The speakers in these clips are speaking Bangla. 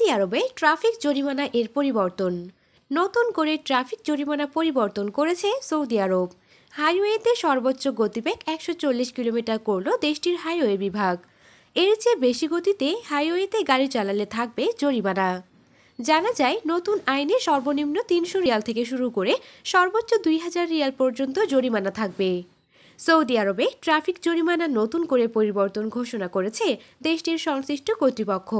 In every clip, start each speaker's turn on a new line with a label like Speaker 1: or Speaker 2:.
Speaker 1: সৌদি আরবে ট্রাফিক জরিমানা এর পরিবর্তন নতুন করে ট্রাফিক জরিমানা পরিবর্তন করেছে সৌদি আরব হাইওয়েতে সর্বোচ্চ গতিবেগ একশো চল্লিশ কিলোমিটার করল দেশটির হাইওয়ে বিভাগ এর চেয়ে বেশি গতিতে হাইওয়েতে গাড়ি চালালে থাকবে জরিমানা জানা যায় নতুন আইনে সর্বনিম্ন তিনশো রিয়াল থেকে শুরু করে সর্বোচ্চ দুই হাজার রিয়াল পর্যন্ত জরিমানা থাকবে সৌদি আরবে ট্রাফিক জরিমানা নতুন করে পরিবর্তন ঘোষণা করেছে দেশটির সংশ্লিষ্ট কর্তৃপক্ষ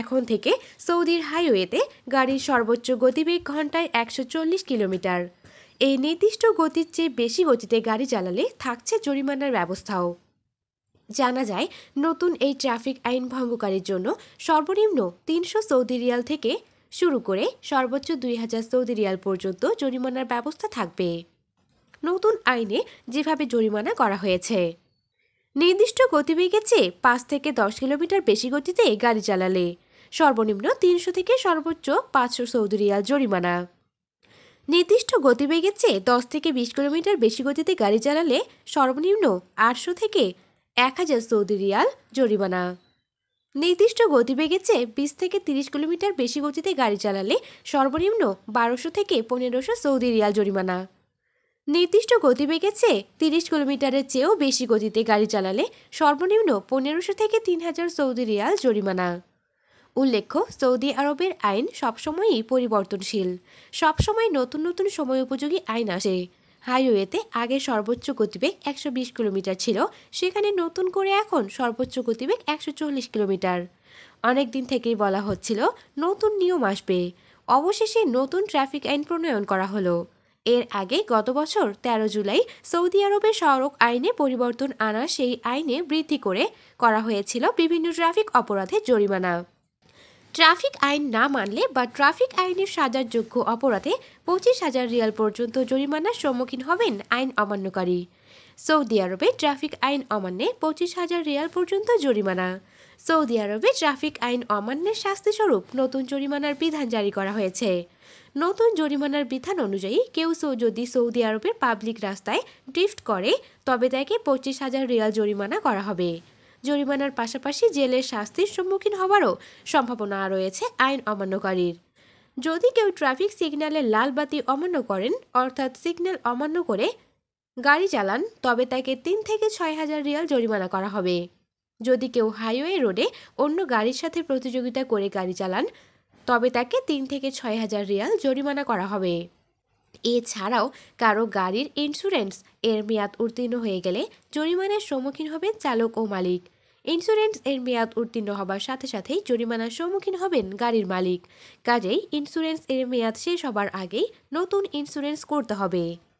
Speaker 1: এখন থেকে সৌদির হাইওয়েতে গাড়ির সর্বোচ্চ গতিবেগ ঘন্টায় একশো কিলোমিটার এই নির্দিষ্ট গতির চেয়ে বেশি গতিতে গাড়ি চালালে থাকছে জরিমানার ব্যবস্থাও জানা যায় নতুন এই ট্রাফিক আইন ভঙ্গকারীর জন্য সর্বনিম্ন তিনশো সৌদি রিয়াল থেকে শুরু করে সর্বোচ্চ দুই হাজার সৌদি রিয়াল পর্যন্ত জরিমানার ব্যবস্থা থাকবে নতুন আইনে যেভাবে জরিমানা করা হয়েছে নির্দিষ্ট গতিবেগের চেয়ে পাঁচ থেকে দশ কিলোমিটার বেশি গতিতে গাড়ি চালালে সর্বনিম্ন তিনশো থেকে সর্বোচ্চ পাঁচশো সৌদি রিয়াল জরিমানা নির্দিষ্ট গতিবেগের চেয়ে দশ থেকে বিশ কিলোমিটার বেশি গতিতে গাড়ি চালালে সর্বনিম্ন আটশো থেকে এক হাজার সৌদি রিয়াল জরিমানা নির্দিষ্ট গতিবেগের চেয়ে বিশ থেকে তিরিশ কিলোমিটার বেশি গতিতে গাড়ি চালালে সর্বনিম্ন বারোশো থেকে পনেরোশো সৌদি রিয়াল জরিমানা নির্দিষ্ট গতিবেগের চেয়ে তিরিশ কিলোমিটারের চেয়েও বেশি গতিতে গাড়ি চালালে সর্বনিম্ন পনেরোশো থেকে তিন হাজার সৌদি রিয়াল জরিমানা উল্লেখ্য সৌদি আরবের আইন সবসময়ই পরিবর্তনশীল সবসময় নতুন নতুন সময় উপযোগী আইন আসে হাইওয়েতে আগে সর্বোচ্চ গতিবেগ একশো বিশ কিলোমিটার ছিল সেখানে নতুন করে এখন সর্বোচ্চ গতিবেগ একশো চল্লিশ কিলোমিটার অনেক দিন থেকেই বলা হচ্ছিল নতুন নিয়ম আসবে অবশেষে নতুন ট্রাফিক আইন প্রণয়ন করা হলো এর আগে গত বছর ১৩ জুলাই সৌদি আরবে সড়ক আইনে পরিবর্তন আনা সেই আইনে বৃদ্ধি করে করা হয়েছিল বিভিন্ন ট্রাফিক অপরাধের জরিমানা ট্রাফিক আইন না মানলে বা ট্রাফিক আইনের সাজার যোগ্য অপরাধে পঁচিশ হাজার রিয়াল পর্যন্ত জরিমানার সম্মুখীন হবেন আইন অমান্যকারী সৌদি আরবে ট্রাফিক আইন অমান্যে পঁচিশ হাজার রিয়াল পর্যন্ত জরিমানা সৌদি আরবে ট্রাফিক আইন অমান্যের শাস্তিস্বরূপ নতুন জরিমানার বিধান জারি করা হয়েছে নতুন জরিমানার বিধান অনুযায়ী কেউ যদি সৌদি আরবের পাবলিক রাস্তায় ড্রিফট করে তবে তাকে পঁচিশ হাজার রিয়াল জরিমানা করা হবে জরিমানার পাশাপাশি জেলের শাস্তির সম্মুখীন হবারও সম্ভাবনা রয়েছে আইন অমান্যকারীর যদি কেউ ট্রাফিক সিগন্যালে লাল বাতি অমান্য করেন অর্থাৎ সিগন্যাল অমান্য করে গাড়ি চালান তবে তাকে তিন থেকে ছয় হাজার রিয়াল জরিমানা করা হবে যদি কেউ হাইওয়ে রোডে অন্য গাড়ির সাথে প্রতিযোগিতা করে গাড়ি চালান তবে তাকে তিন থেকে ছয় হাজার রিয়াল জরিমানা করা হবে এছাড়াও কারো গাড়ির ইন্স্যুরেন্স এর মেয়াদ উত্তীর্ণ হয়ে গেলে জরিমানার সম্মুখীন হবে চালক ও মালিক ইন্স্যুরেন্স এর মেয়াদ উত্তীর্ণ হবার সাথে সাথেই জরিমানার সম্মুখীন হবেন গাড়ির মালিক কাজেই ইন্স্যুরেন্স এর মেয়াদ শেষ হবার আগেই নতুন ইন্স্যুরেন্স করতে হবে